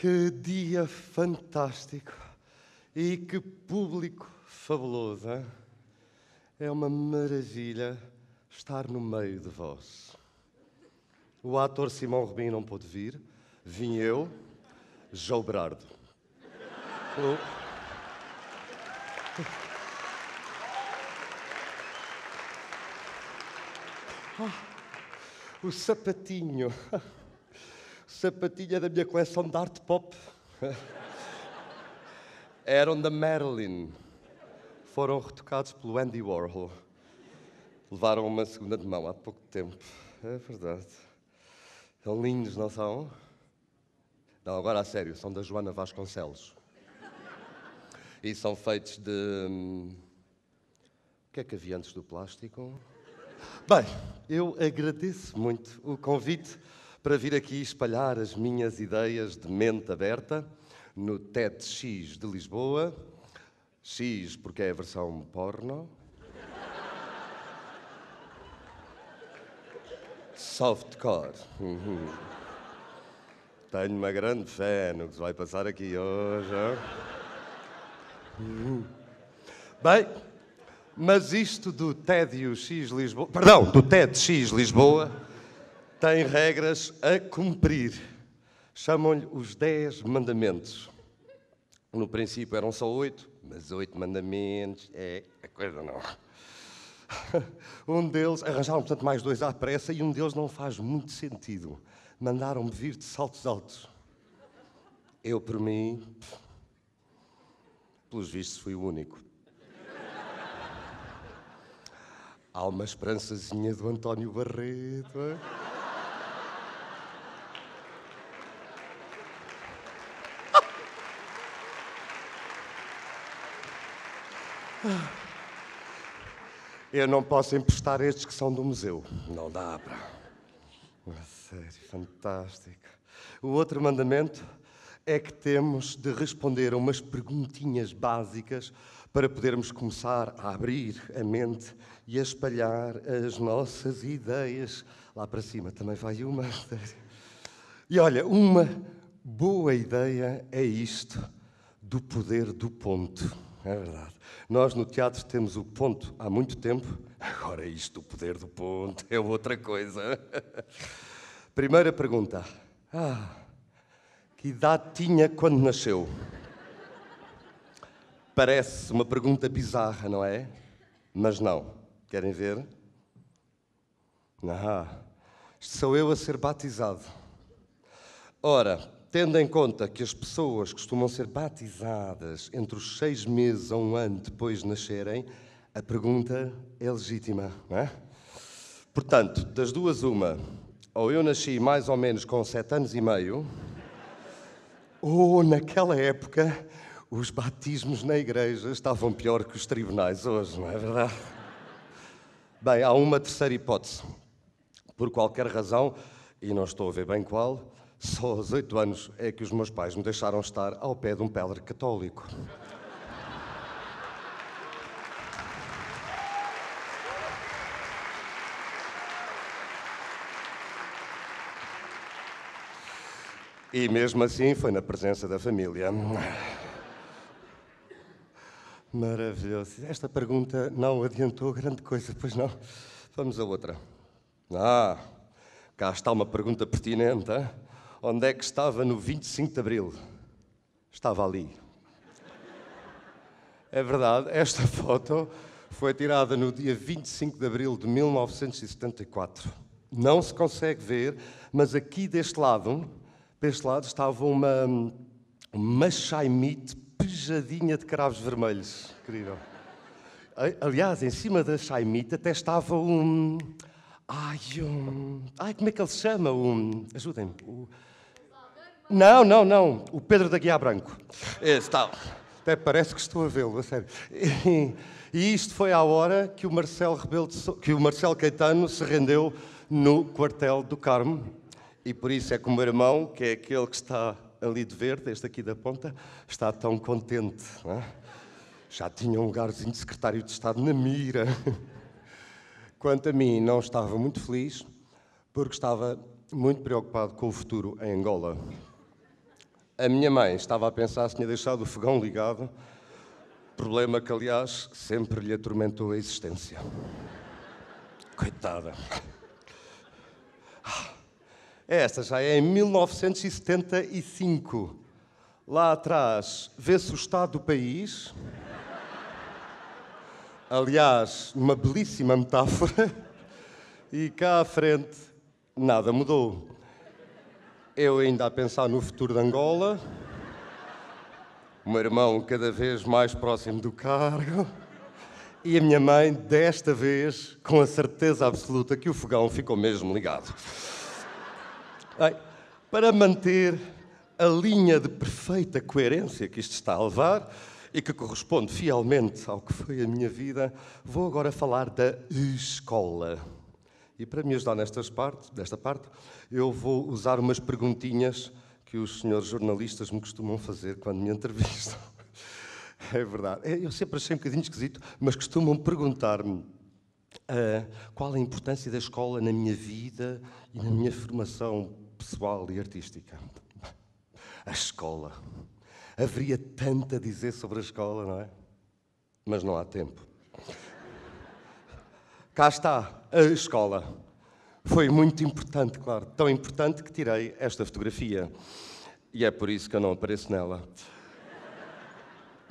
Que dia fantástico e que público fabuloso. Hein? É uma maravilha estar no meio de vós. O ator Simão Rubim não pôde vir, vim eu, João Brardo. Oh. Ah, oh. O sapatinho sapatilha da minha coleção de art pop. Eram da Marilyn. Foram retocados pelo Andy Warhol. Levaram uma segunda de mão há pouco tempo. É verdade. São lindos, não são? Não, agora a sério, são da Joana Vasconcelos. E são feitos de. Hum, o que é que havia antes do plástico? Bem, eu agradeço muito o convite para vir aqui espalhar as minhas ideias de mente aberta no TEDx de Lisboa. X porque é a versão porno. Softcore. Uhum. Tenho uma grande fé no que se vai passar aqui hoje. Uhum. Bem, mas isto do TEDx Lisboa. Perdão, do TEDx Lisboa tem regras a cumprir. Chamam-lhe os Dez Mandamentos. No princípio eram só oito, mas oito mandamentos é a coisa não. Um deles, arranjaram portanto mais dois à pressa e um deles não faz muito sentido. Mandaram-me vir de saltos altos. Eu, por mim, pelos vistos, fui o único. Há uma esperançazinha do António Barreto. Eu não posso emprestar estes que são do museu. Não dá para. Uma série fantástica. O outro mandamento é que temos de responder a umas perguntinhas básicas para podermos começar a abrir a mente e a espalhar as nossas ideias. Lá para cima também vai uma. E olha, uma boa ideia é isto do poder do ponto é verdade. Nós no teatro temos o ponto há muito tempo, agora isto, o poder do ponto, é outra coisa. Primeira pergunta. Ah, que idade tinha quando nasceu? Parece uma pergunta bizarra, não é? Mas não. Querem ver? Ah, sou eu a ser batizado. Ora, Tendo em conta que as pessoas costumam ser batizadas entre os seis meses a um ano depois de nascerem, a pergunta é legítima, não é? Portanto, das duas, uma. Ou eu nasci mais ou menos com sete anos e meio, ou naquela época os batismos na igreja estavam pior que os tribunais hoje, não é verdade? Bem, há uma terceira hipótese. Por qualquer razão, e não estou a ver bem qual, só aos oito anos é que os meus pais me deixaram estar ao pé de um padre católico. E mesmo assim foi na presença da família. Maravilhoso. Esta pergunta não adiantou grande coisa, pois não? Vamos a outra. Ah, cá está uma pergunta pertinente. Hein? onde é que estava no 25 de Abril. Estava ali. É verdade, esta foto foi tirada no dia 25 de abril de 1974. Não se consegue ver, mas aqui deste lado, deste lado estava uma, uma pejadinha de cravos vermelhos. Incrível. Aliás, em cima da chaimite até estava um Ai, um... Ai, como é que ele se chama? o, Ajudem-me. O... Não, não, não. O Pedro da Guiá Branco. É, esse tal. Até parece que estou a vê-lo, a sério. E, isto foi à hora que o Marcelo, Rebelo so... que o Marcelo Caetano se rendeu no quartel do Carmo. E por isso é que o meu irmão, que é aquele que está ali de verde, este aqui da ponta, está tão contente. É? Já tinha um lugarzinho de secretário de Estado na mira. Quanto a mim, não estava muito feliz, porque estava muito preocupado com o futuro em Angola. A minha mãe estava a pensar se tinha deixado o fogão ligado, problema que, aliás, sempre lhe atormentou a existência. Coitada. Ah, esta já é em 1975. Lá atrás vê-se o estado do país. Aliás, uma belíssima metáfora. E cá à frente, nada mudou. Eu ainda a pensar no futuro de Angola, o meu irmão cada vez mais próximo do cargo e a minha mãe, desta vez, com a certeza absoluta que o fogão ficou mesmo ligado. Bem, para manter a linha de perfeita coerência que isto está a levar, e que corresponde fielmente ao que foi a minha vida, vou agora falar da escola. E para me ajudar nestas parte, desta parte, eu vou usar umas perguntinhas que os senhores jornalistas me costumam fazer quando me entrevistam. É verdade. É, eu sempre achei um bocadinho esquisito, mas costumam perguntar-me uh, qual a importância da escola na minha vida e na minha formação pessoal e artística. A escola. Haveria tanto a dizer sobre a escola, não é? Mas não há tempo. Cá está a escola. Foi muito importante, claro, tão importante que tirei esta fotografia. E é por isso que eu não apareço nela.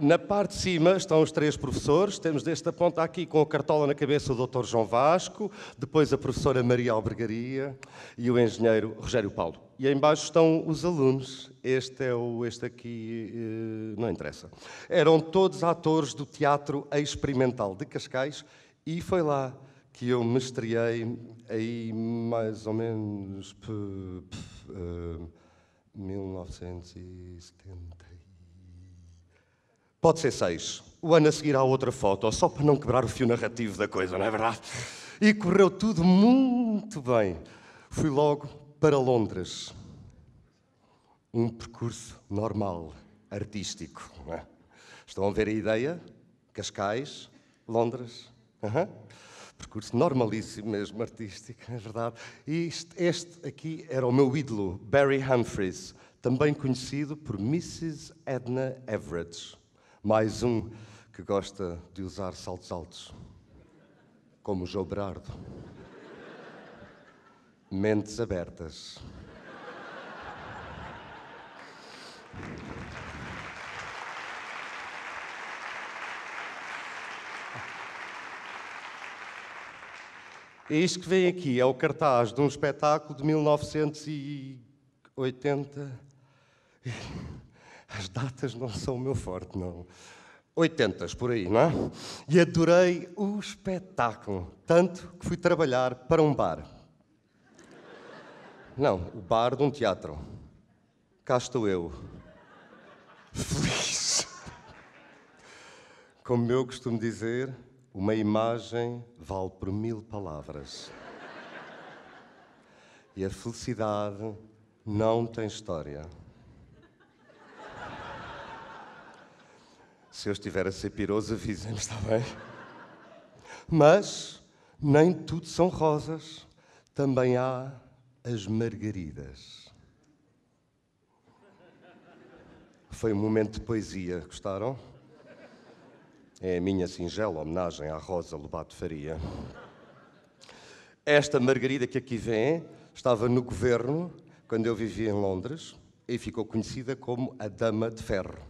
Na parte de cima estão os três professores. Temos desta ponta aqui com a cartola na cabeça o Dr. João Vasco, depois a professora Maria Albergaria e o engenheiro Rogério Paulo. E embaixo estão os alunos. Este é o este aqui eh, não interessa. Eram todos atores do Teatro Experimental de Cascais e foi lá que eu me estreiei aí mais ou menos 1970. Pode ser seis. O ano a seguir há outra foto, só para não quebrar o fio narrativo da coisa, não é verdade? E correu tudo muito bem. Fui logo para Londres. Um percurso normal, artístico. Não é? Estão a ver a ideia? Cascais, Londres. Uhum. Percurso normalíssimo mesmo, artístico, é verdade. E este, este aqui era o meu ídolo, Barry Humphries, também conhecido por Mrs. Edna Everett. Mais um que gosta de usar saltos altos, como o João Berardo. Mentes abertas. E Isto que vem aqui é o cartaz de um espetáculo de 1980. As datas não são o meu forte, não. 80 por aí, não é? E adorei o espetáculo, tanto que fui trabalhar para um bar. Não, o bar de um teatro. Cá estou eu. Feliz. Como eu costumo dizer, uma imagem vale por mil palavras. E a felicidade não tem história. Se eu estiver a ser piroso, avisem-me, está bem? Mas nem tudo são rosas. Também há as margaridas. Foi um momento de poesia, gostaram? É a minha singela homenagem à Rosa Lobato Faria. Esta Margarida que aqui vem estava no governo quando eu vivia em Londres e ficou conhecida como a Dama de Ferro.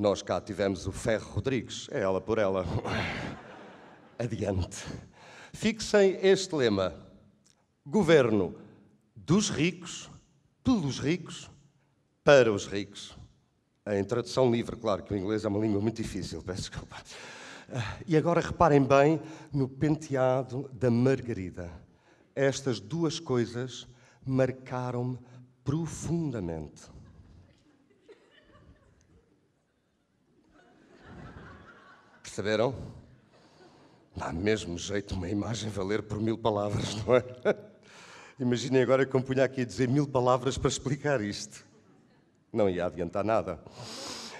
Nós cá tivemos o Ferro Rodrigues, é ela por ela. Adiante. Fixem este lema: Governo dos ricos, pelos ricos, para os ricos. Em tradução livre, claro que o inglês é uma língua muito difícil, peço desculpa. E agora reparem bem no penteado da Margarida. Estas duas coisas marcaram-me profundamente. Perceberam? Dá mesmo jeito uma imagem valer por mil palavras, não é? Imaginem agora que eu punha aqui a dizer mil palavras para explicar isto. Não ia adiantar nada.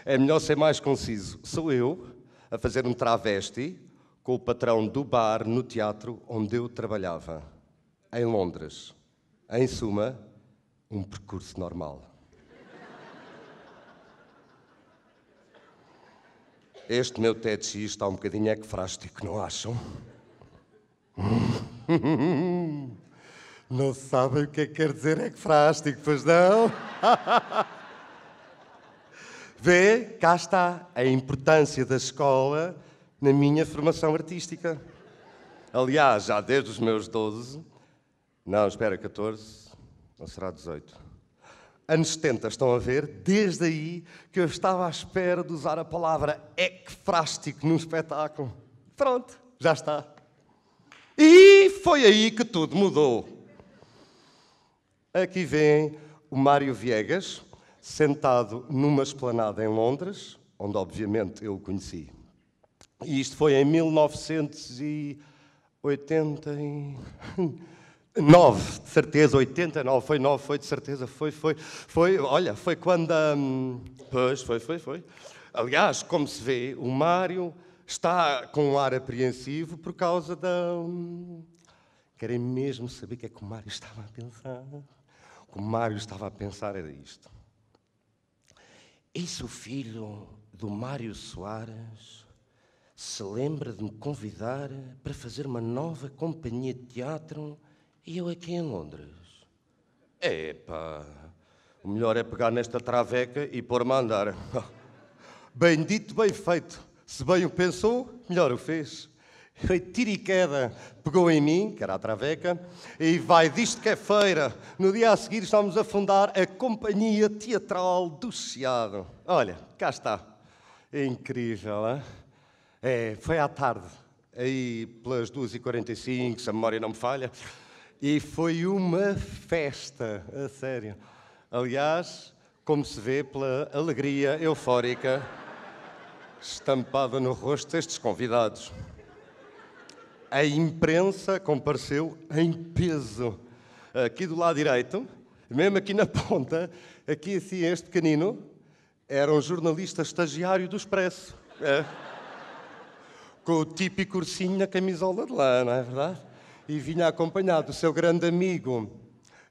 É melhor ser mais conciso. Sou eu a fazer um travesti com o patrão do bar no teatro onde eu trabalhava, em Londres. Em suma, um percurso normal. Este meu TEDx está um bocadinho ecfrástico, não acham? Não sabem o que é que quer dizer ecfrástico, pois não? Vê, cá está a importância da escola na minha formação artística. Aliás, já desde os meus 12, não, espera, 14, ou será 18? anos 70, estão a ver? Desde aí que eu estava à espera de usar a palavra ecfrástico num espetáculo. Pronto, já está. E foi aí que tudo mudou. Aqui vem o Mário Viegas, sentado numa esplanada em Londres, onde obviamente eu o conheci. E isto foi em 1980. 9, de certeza, 89, foi 9, foi de certeza, foi, foi, foi, olha, foi quando a. Hum, pois, foi, foi, foi. Aliás, como se vê, o Mário está com um ar apreensivo por causa da. Hum, querem mesmo saber o que é que o Mário estava a pensar. O que o Mário estava a pensar era isto. Eis o filho do Mário Soares se lembra de me convidar para fazer uma nova companhia de teatro e eu aqui em Londres? Epá, o melhor é pegar nesta traveca e pôr-me a andar. Bem dito, bem feito. Se bem o pensou, melhor o fez. Foi tiro e queda, pegou em mim, que era a traveca, e vai disto que é feira. No dia a seguir estamos a fundar a Companhia Teatral do Chiado. Olha, cá está. É incrível, hein? É, foi à tarde, aí pelas 2h45, se a memória não me falha e foi uma festa, a sério. Aliás, como se vê pela alegria eufórica estampada no rosto destes convidados. A imprensa compareceu em peso. Aqui do lado direito, mesmo aqui na ponta, aqui assim, este pequenino, era um jornalista estagiário do Expresso. É. Com o típico ursinho na camisola de lã, não é verdade? e vinha acompanhado do seu grande amigo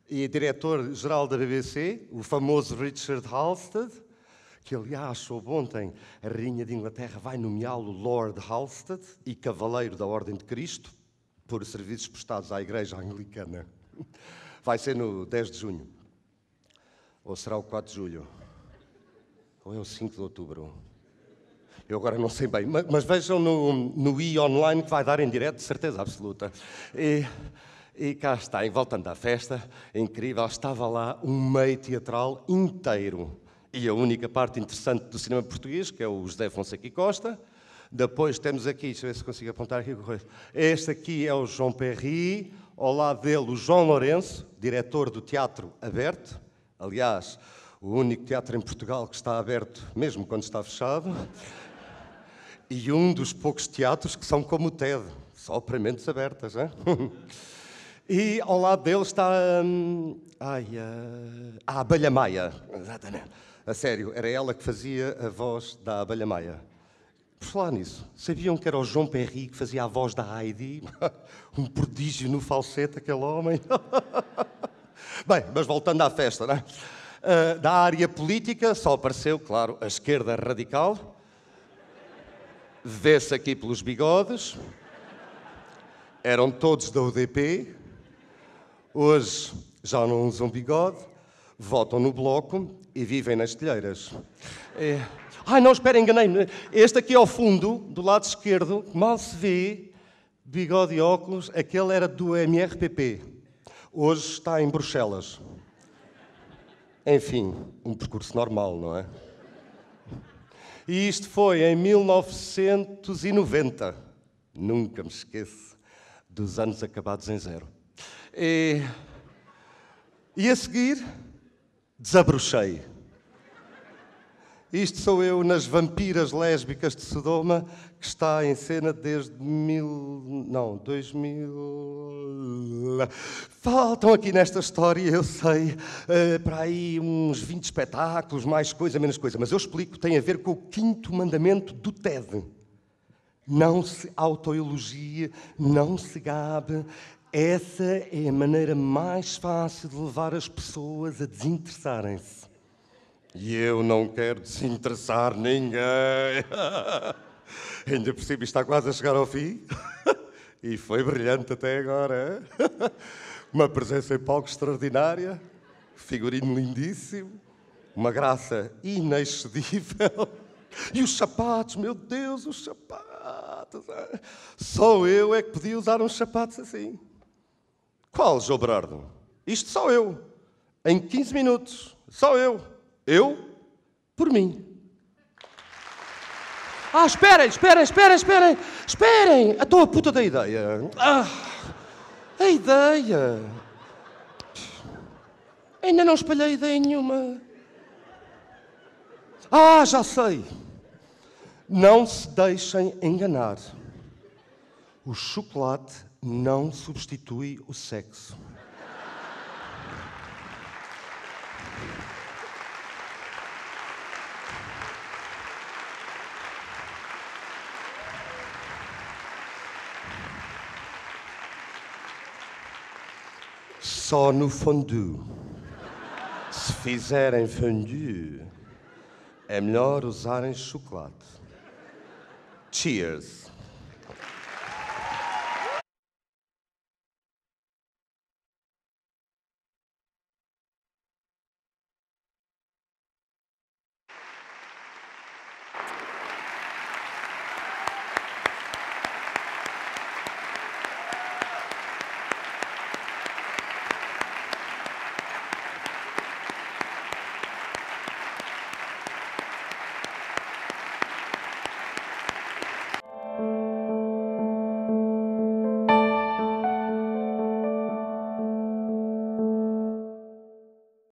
e diretor-geral da BBC, o famoso Richard Halstead, que aliás soube ontem a Rainha de Inglaterra vai nomeá-lo Lord Halstead e Cavaleiro da Ordem de Cristo por serviços prestados à Igreja Anglicana. Vai ser no 10 de junho. Ou será o 4 de julho? Ou é o 5 de outubro? Eu agora não sei bem, mas, mas vejam no, no e-online que vai dar em direto, de certeza absoluta. E, e cá está, em voltando à festa, incrível, estava lá um meio teatral inteiro. E a única parte interessante do cinema português, que é o José Fonseca e Costa. Depois temos aqui, deixa eu ver se consigo apontar aqui Este aqui é o João Perri, ao lado dele o João Lourenço, diretor do Teatro Aberto. Aliás, o único teatro em Portugal que está aberto, mesmo quando está fechado e um dos poucos teatros que são como o TED, só para mentes abertas. Hein? e ao lado dele está hum, ai, a Abelha Maia. Exatamente. A sério, era ela que fazia a voz da Abelha Maia. Por falar nisso, sabiam que era o João Perry que fazia a voz da Heidi? um prodígio no falsete, aquele homem. Bem, mas voltando à festa, né? é? Ah, da área política só apareceu, claro, a esquerda radical, desce aqui pelos bigodes. Eram todos da UDP. Hoje já não usam bigode, votam no bloco e vivem nas telheiras. É... Ai, não, espera, enganei-me. Este aqui ao fundo, do lado esquerdo, mal se vê, bigode e óculos, aquele era do MRPP. Hoje está em Bruxelas. Enfim, um percurso normal, não é? E isto foi em 1990. Nunca me esqueço dos anos acabados em zero. E, e a seguir, desabrochei isto sou eu nas Vampiras Lésbicas de Sodoma, que está em cena desde mil. Não, dois mil. Faltam aqui nesta história, eu sei, uh, para aí uns 20 espetáculos, mais coisa, menos coisa. Mas eu explico, tem a ver com o quinto mandamento do TED. Não se autoelogie, não se gabe. Essa é a maneira mais fácil de levar as pessoas a desinteressarem-se. E eu não quero desinteressar ninguém. Ainda por cima está quase a chegar ao fim. E foi brilhante até agora. Uma presença em palco extraordinária, figurino lindíssimo, uma graça inexcedível. E os sapatos, meu Deus, os sapatos. Só eu é que podia usar uns sapatos assim. Qual, João Berardo? Isto só eu. Em 15 minutos. Só eu. Eu por mim. Ah, esperem, esperem, esperem, esperem, esperem. Estou a puta da ideia. Ah, a ideia. Ainda não espalhei ideia nenhuma. Ah, já sei. Não se deixem enganar. O chocolate não substitui o sexo. Só no fondue. Se fizerem fondue, é melhor usarem chocolate. Cheers.